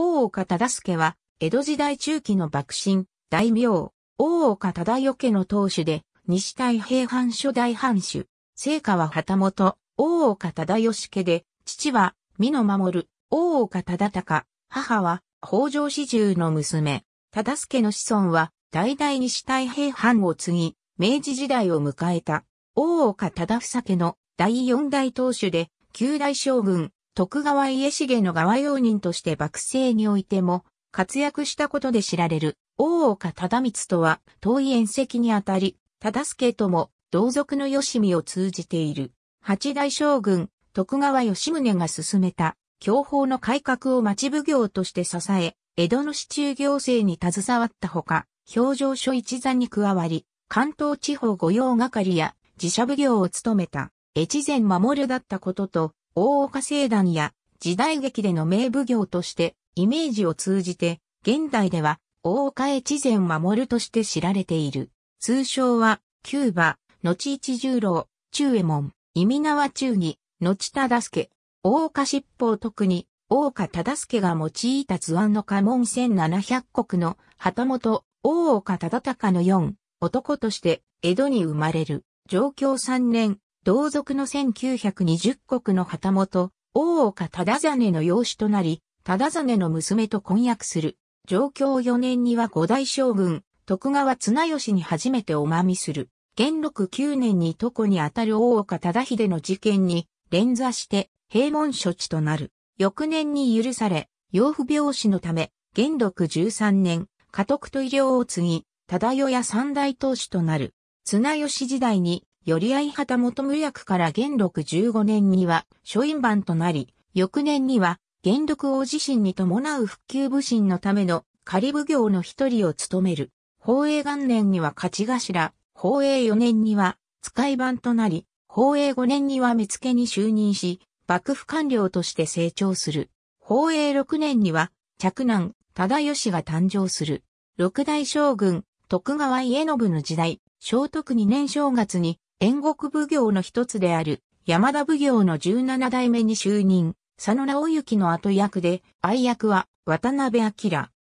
大岡忠助は、江戸時代中期の幕臣、大名、大岡忠よ家の当主で、西太平藩初代藩主、聖火は旗本、大岡忠義家で、父は、美の守る、大岡忠隆、母は、北条四十の娘、忠助の子孫は、代々西太平藩を継ぎ、明治時代を迎えた、大岡忠房家の第四代当主で、九代将軍、徳川家重の側用人として幕政においても活躍したことで知られる大岡忠光とは遠い縁戚にあたり、忠助とも同族の吉見を通じている八代将軍徳川吉宗が進めた享保の改革を町奉行として支え、江戸の市中行政に携わったほか、表情書一座に加わり、関東地方御用係や自社奉行を務めた、越前守だったことと、大岡聖団や時代劇での名奉行としてイメージを通じて現代では大岡越前守として知られている。通称は、ーバ、後一十郎、中衛門、意味縄中義、後忠助、大岡執法特に、大岡忠助が用いた図案の家紋1700国の旗本、大岡忠隆の4、男として江戸に生まれる、上京3年、同族の1920国の旗本、大岡忠真の養子となり、忠真の娘と婚約する。上京4年には五代将軍、徳川綱吉に初めておまみする。元禄9年に床にあたる大岡忠秀の事件に連座して閉門処置となる。翌年に許され、養父病死のため、元禄13年、家督と医療を継ぎ、忠世や三大当主となる。綱吉時代により旗元無役から元禄15年には、書院番となり、翌年には、元禄王自身に伴う復旧武神のための仮奉行の一人を務める。宝永元年には勝ち頭、宝永4年には使い番となり、宝永5年には目付に就任し、幕府官僚として成長する。宝永6年には、嫡男、忠義が誕生する。六代将軍、徳川家信の時代、聖徳2年正月に、燕国奉行の一つである山田奉行の17代目に就任、佐野直之の後役で、愛役は渡辺明。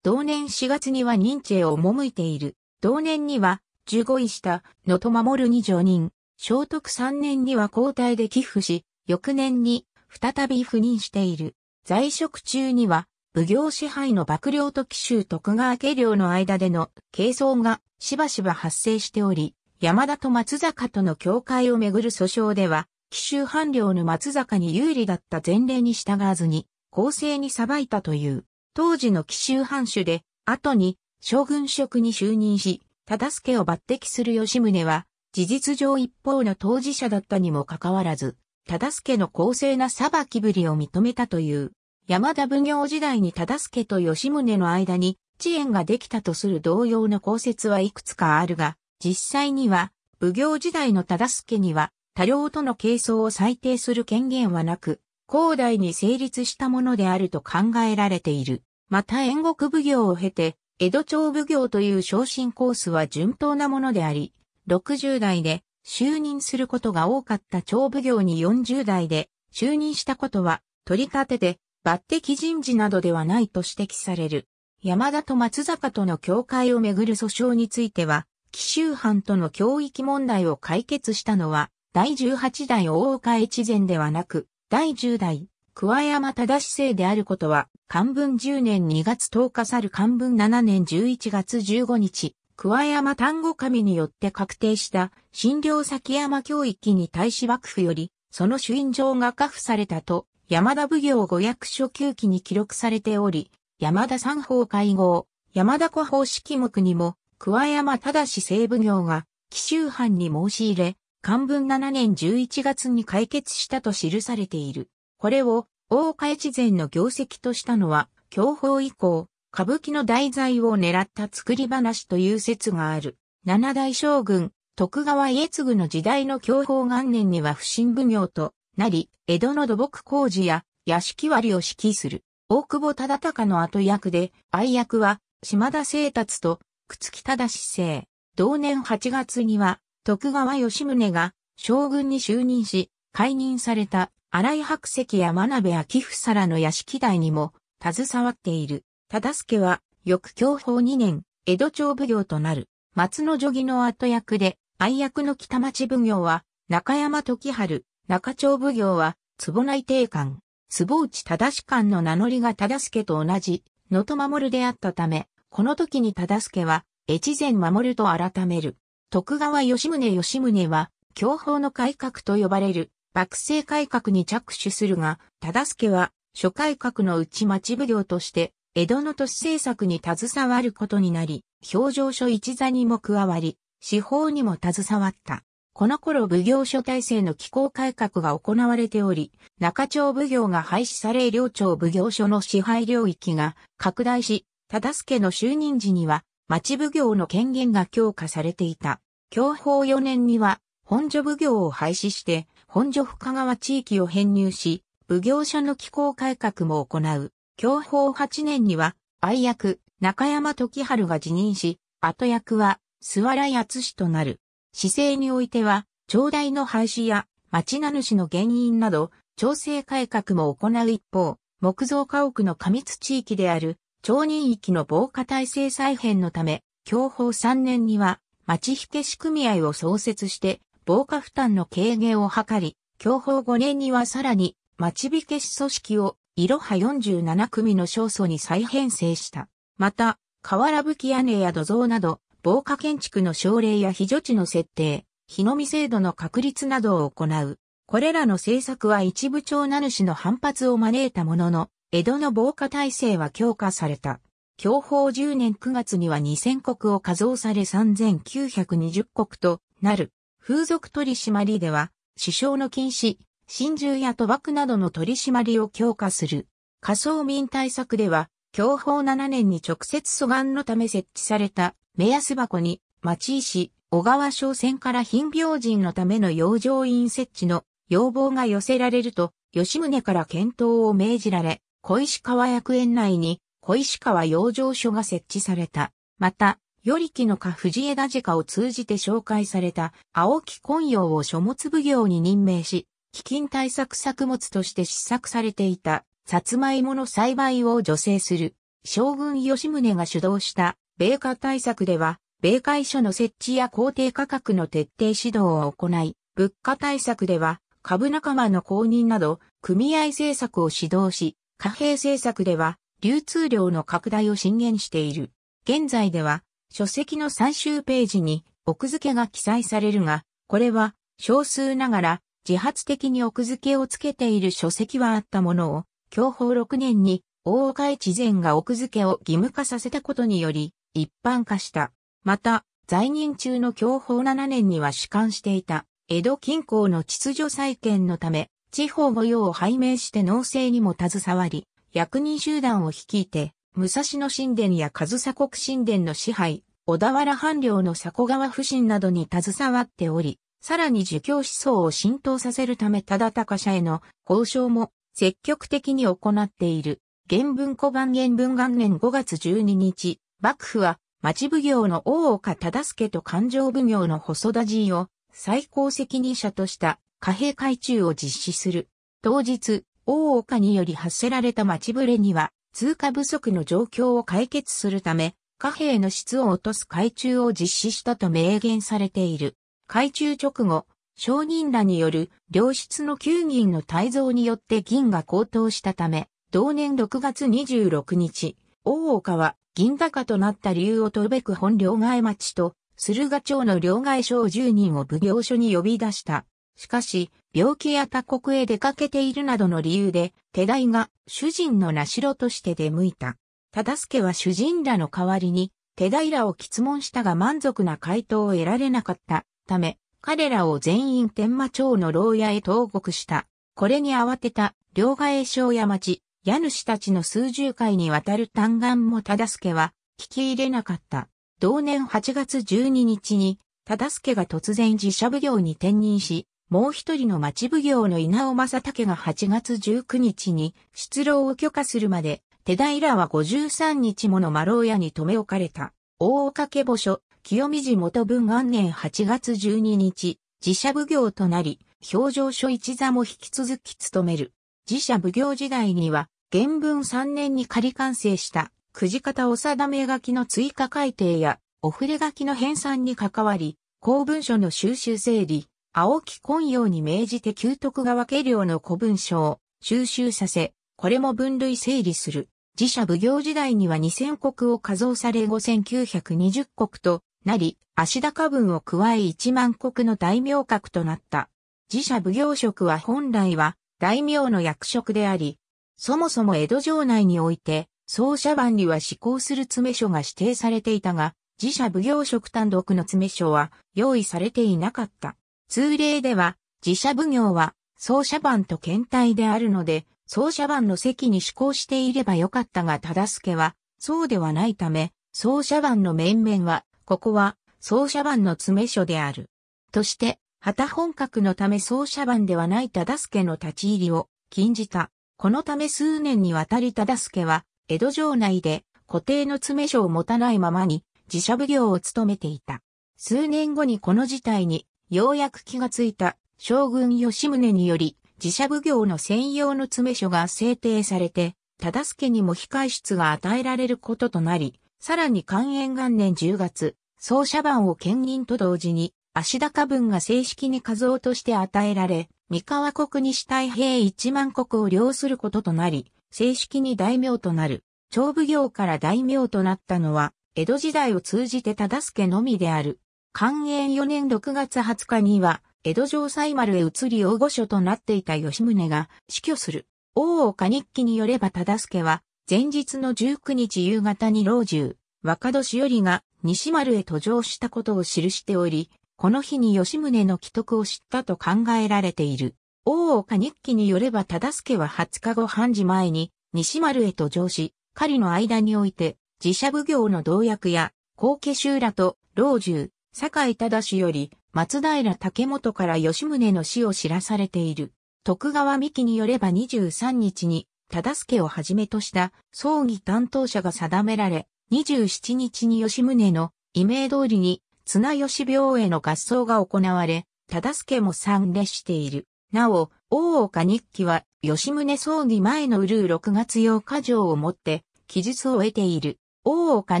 同年4月には認知へ赴いている。同年には15位下、野戸守に上任。聖徳3年には交代で寄付し、翌年に再び赴任している。在職中には、奉行支配の幕僚と紀州徳川家領の間での競争がしばしば発生しており、山田と松坂との境界をめぐる訴訟では、紀州藩領の松坂に有利だった前例に従わずに、公正に裁いたという、当時の紀州藩主で、後に将軍職に就任し、忠助を抜擢する吉宗は、事実上一方の当事者だったにもかかわらず、忠助の公正な裁きぶりを認めたという、山田奉行時代に忠助と吉宗の間に、遅延ができたとする同様の公説はいくつかあるが、実際には、武行時代の忠助には、多領との係争を裁定する権限はなく、広代に成立したものであると考えられている。また縁国武行を経て、江戸町武行という昇進コースは順当なものであり、60代で就任することが多かった町武行に40代で就任したことは、取り立てて抜擢人事などではないと指摘される。山田と松坂との境界をめぐる訴訟については、紀州藩との教育問題を解決したのは、第18代大岡越前ではなく、第10代、桑山忠政であることは、漢文10年2月10日去る漢文7年11月15日、桑山丹後神によって確定した診療先山教育に対し幕府より、その主因状が下付されたと、山田奉行五役所休記に記録されており、山田三法会合、山田古法式目にも、桑山正西部業が紀州藩に申し入れ、漢文7年11月に解決したと記されている。これを大岡越前の業績としたのは、享保以降、歌舞伎の題材を狙った作り話という説がある。七代将軍、徳川家継の時代の享保元年には不審奉行となり、江戸の土木工事や屋敷割を指揮する。大久保忠敬の後役で、愛役は島田清達と福月忠姿勢。同年8月には、徳川吉宗が将軍に就任し、解任された荒井白石や真鍋秋房らの屋敷代にも携わっている。忠助は、翌享保2年、江戸町奉行となる。松の女義の後役で、愛役の北町奉行は、中山時春、中町奉行は、坪内定官、坪内忠官の名乗りが忠助と同じ、野と守であったため、この時に忠助は、越前守ると改める。徳川吉宗吉宗は、享保の改革と呼ばれる、幕政改革に着手するが、忠助は、諸改革のうち町奉行として、江戸の都市政策に携わることになり、表情書一座にも加わり、司法にも携わった。この頃奉行所体制の機構改革が行われており、中町奉行が廃止され両町奉行所の支配領域が拡大し、忠助の就任時には、町奉行の権限が強化されていた。享保4年には、本所奉行を廃止して、本所深川地域を編入し、奉行者の機構改革も行う。享保8年には、愛役、中山時春が辞任し、後役は、諏原康氏となる。市政においては、町代の廃止や、町名主の原因など、調整改革も行う一方、木造家屋の過密地域である町人域の防火体制再編のため、享保3年には、町火消し組合を創設して、防火負担の軽減を図り、享保5年にはさらに、町火消し組織を、いろは47組の勝訴に再編成した。また、瓦吹屋根や土蔵など、防火建築の奨励や非常地の設定、日の見制度の確立などを行う。これらの政策は一部長名主の反発を招いたものの、江戸の防火体制は強化された。享保10年9月には2000国を加増され3920国となる。風俗取締りでは、首相の禁止、心中や賭博などの取締りを強化する。仮想民対策では、享保7年に直接素我のため設置された目安箱に、町医師、小川商船から貧病人のための養生院設置の要望が寄せられると、吉宗から検討を命じられ、小石川薬園内に小石川養生所が設置された。また、り木の家藤枝鹿を通じて紹介された青木昆陽を書物奉行に任命し、基金対策作物として試作されていた、さつまいもの栽培を助成する、将軍吉宗が主導した、米価対策では、米会所の設置や工程価格の徹底指導を行い、物価対策では、株仲間の公認など、組合政策を指導し、貨幣政策では、流通量の拡大を進言している。現在では、書籍の最終ページに奥付けが記載されるが、これは少数ながら自発的に奥付けをつけている書籍はあったものを、享保6年に大岡越前が奥付けを義務化させたことにより一般化した。また、在任中の享保7年には主管していた江戸近郊の秩序再建のため、地方御用を拝命して農政にも携わり、役人集団を率いて、武蔵野神殿や上鎖国神殿の支配、小田原藩領の迫川不信などに携わっており、さらに儒教思想を浸透させるため忠敬社への交渉も積極的に行っている。原文古版原文元年5月12日、幕府は町奉行の大岡忠助と環状奉行の細田寺を最高責任者とした貨幣改鋳を実施する。当日、大岡により発せられた町ぶれには、通貨不足の状況を解決するため、貨幣の質を落とす改鋳を実施したと明言されている。改鋳直後、商人らによる良質の旧銀の滞蔵によって銀が高騰したため、同年6月26日、大岡は銀高となった竜を飛べく本両替町と、駿河町の両替商10人を奉行所に呼び出した。しかし、病気や他国へ出かけているなどの理由で、手代が主人の名代として出向いた。忠助は主人らの代わりに、手代らを質問したが満足な回答を得られなかったため、彼らを全員天馬町の牢屋へ投獄した。これに慌てた、両替商や町、家主たちの数十回にわたる嘆願も忠助は聞き入れなかった。同年8月12日に、忠助が突然自社奉行に転任し、もう一人の町奉行の稲尾正武が8月19日に出労を許可するまで、手平は53日もの麻呂屋に留め置かれた。大岡家墓所、清見寺元文元年8月12日、寺社奉行となり、表情書一座も引き続き務める。寺社奉行時代には、原文3年に仮完成した、くじ方お定め書きの追加改定や、お触れ書きの編纂に関わり、公文書の収集整理、青木根陽に命じて旧徳川家領の古文書を収集させ、これも分類整理する。自社奉行時代には2000国を加増され5920国となり、足高文を加え1万国の大名格となった。自社奉行職は本来は大名の役職であり、そもそも江戸城内において、総社版には施行する詰所が指定されていたが、自社奉行職単独の詰所は用意されていなかった。通例では、自社奉行は、奏者番と検体であるので、奏者番の席に志向していればよかったが、忠助は、そうではないため、奏者番の面々は、ここは、奏者番の詰め所である。として、旗本格のため奏者番ではない忠助の立ち入りを禁じた。このため数年にわたり忠助は、江戸城内で固定の詰め所を持たないままに自社奉行を務めていた。数年後にこの事態にようやく気がついた将軍吉宗により自社奉行の専用の詰所が制定されて、忠助にも控室が与えられることとなり、さらに寛延元年10月、総社番を兼任と同時に、足高分が正式に画像として与えられ、三河国にた。太平一万国を領することとなり、正式に大名となる。長奉行から大名となったのは、江戸時代を通じて忠助のみである。寛永4年6月20日には、江戸城西丸へ移り大御所となっていた吉宗が死去する。大岡日記によれば忠助は、前日の19日夕方に老中、若年寄りが西丸へ途上したことを記しており、この日に吉宗の帰得を知ったと考えられている。大岡日記によれば忠助は20日後半時前に西丸へ途上し、狩りの間において自社奉行の同役や後家修らと老中、坂井忠より、松平竹本から吉宗の死を知らされている。徳川美木によれば23日に、忠助をはじめとした葬儀担当者が定められ、27日に吉宗の異名通りに綱吉病への合葬が行われ、忠助も参列している。なお、大岡日記は、吉宗葬儀前のうるう6月8日城をもって、記述を得ている。大岡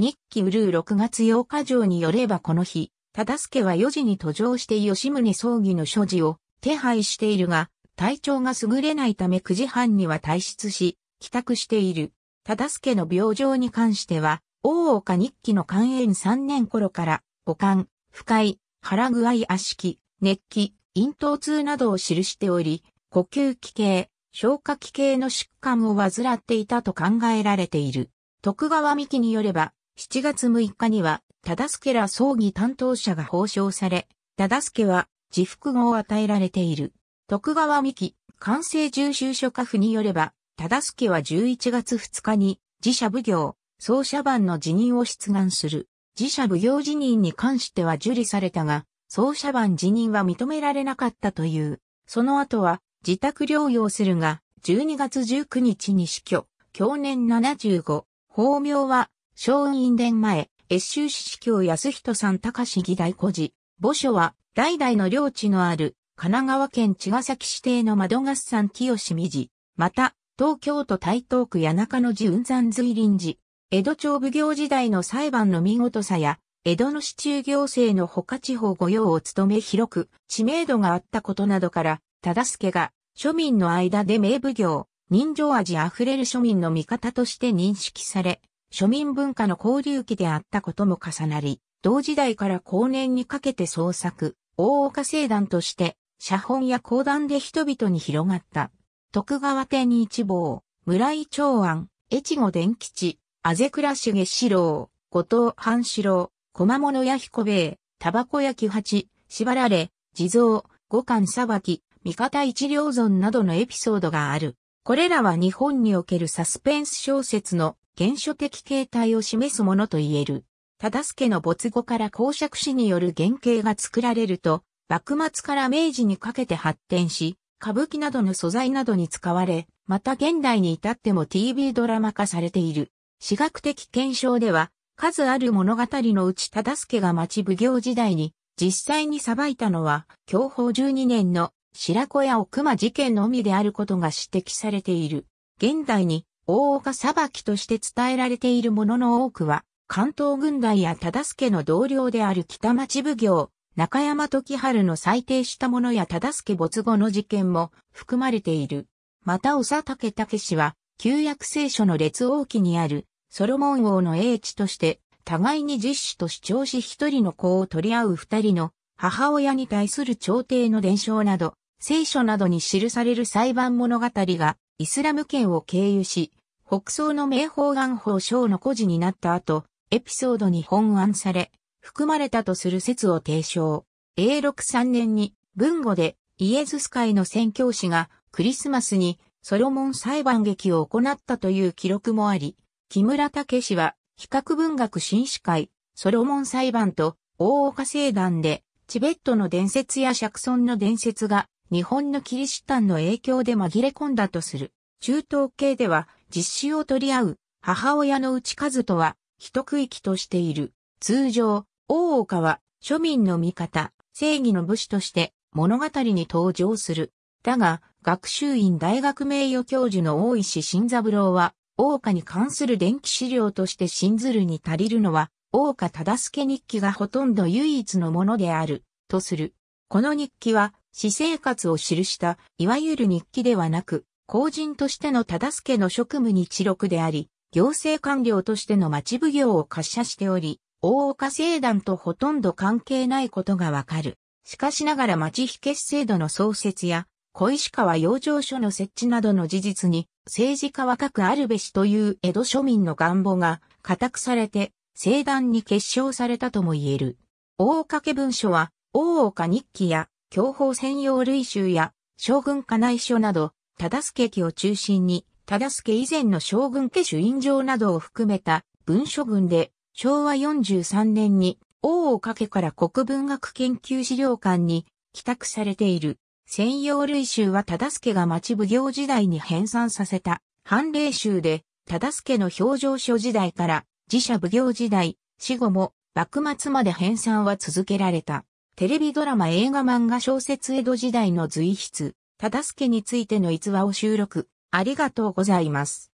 日記うるう6月8日城によればこの日、忠助は4時に途上して吉宗葬儀の所持を手配しているが、体調が優れないため9時半には退出し、帰宅している。忠助の病状に関しては、大岡日記の寛延3年頃から、五感、不快、腹具合圧し熱気、咽頭痛などを記しており、呼吸器系、消化器系の疾患を患っていたと考えられている。徳川美によれば、7月6日には、忠助ら葬儀担当者が報奨され、忠助は自腹号を与えられている。徳川美紀、完成重修書家府によれば、忠助は11月2日に自社奉行、奏者番の辞任を出願する。自社奉行辞任に関しては受理されたが、奏者番辞任は認められなかったという。その後は自宅療養するが、12月19日に死去、享年75、法名は、松陰殿前、越州市市教安人さん高市議大孤寺。墓所は、代々の領地のある、神奈川県茅ヶ崎市邸の窓ガスさん清志美寺。また、東京都台東区谷中の寺雲山随林寺。江戸町奉行時代の裁判の見事さや、江戸の市中行政の他地方御用を務め広く、知名度があったことなどから、忠助が、庶民の間で名奉行、人情味あふれる庶民の味方として認識され、庶民文化の交流期であったことも重なり、同時代から後年にかけて創作、大岡聖団として、写本や講談で人々に広がった。徳川天一望、村井長安、越後伝吉、あぜ倉重四郎、後藤半四郎、駒物屋彦兵衛、タバコ焼き八、縛られ、地蔵、五冠裁き、味方一両存などのエピソードがある。これらは日本におけるサスペンス小説の原初的形態を示すものと言える。忠助の没後から公爵士による原型が作られると、幕末から明治にかけて発展し、歌舞伎などの素材などに使われ、また現代に至っても TV ドラマ化されている。史学的検証では、数ある物語のうち忠助が町奉行時代に実際に裁いたのは、享保12年の白子屋奥間事件のみであることが指摘されている。現代に大岡裁きとして伝えられているものの多くは、関東軍団や忠助の同僚である北町奉行、中山時春の裁定したものや忠助没後の事件も含まれている。また、佐武武氏は、旧約聖書の列王記にある、ソロモン王の英知として、互いに実子と主張し一人の子を取り合う二人の母親に対する朝廷の伝承など、聖書などに記される裁判物語がイスラム圏を経由し、北宋の明法岩法省の故事になった後、エピソードに本案され、含まれたとする説を提唱。永禄3年に文語でイエズス会の宣教師がクリスマスにソロモン裁判劇を行ったという記録もあり、木村武氏は比較文学新士会、ソロモン裁判と大岡聖団でチベットの伝説や釈尊の伝説が日本のキリシタンの影響で紛れ込んだとする。中東系では実施を取り合う母親の内数とは一区域としている。通常、大岡は庶民の味方、正義の武士として物語に登場する。だが、学習院大学名誉教授の大石新三郎は、大岡に関する電気資料として信ずるに足りるのは、大岡忠助日記がほとんど唯一のものである、とする。この日記は、私生活を記した、いわゆる日記ではなく、公人としての忠助の職務に知録であり、行政官僚としての町奉行を滑車しており、大岡政団とほとんど関係ないことがわかる。しかしながら町火決制度の創設や、小石川養生所の設置などの事実に、政治家は各あるべしという江戸庶民の願望が、固くされて、政団に結晶されたとも言える。大岡家文書は、大岡日記や享保専用類集や将軍家内書など、忠助家を中心に、忠助以前の将軍家主印状などを含めた文書群で、昭和43年に王をかけから国文学研究資料館に帰宅されている。専用類集は忠助が町奉行時代に編纂させた判例集で、忠助の表情書時代から自社奉行時代、死後も幕末まで編纂は続けられた。テレビドラマ映画漫画小説江戸時代の随筆、忠助についての逸話を収録。ありがとうございます。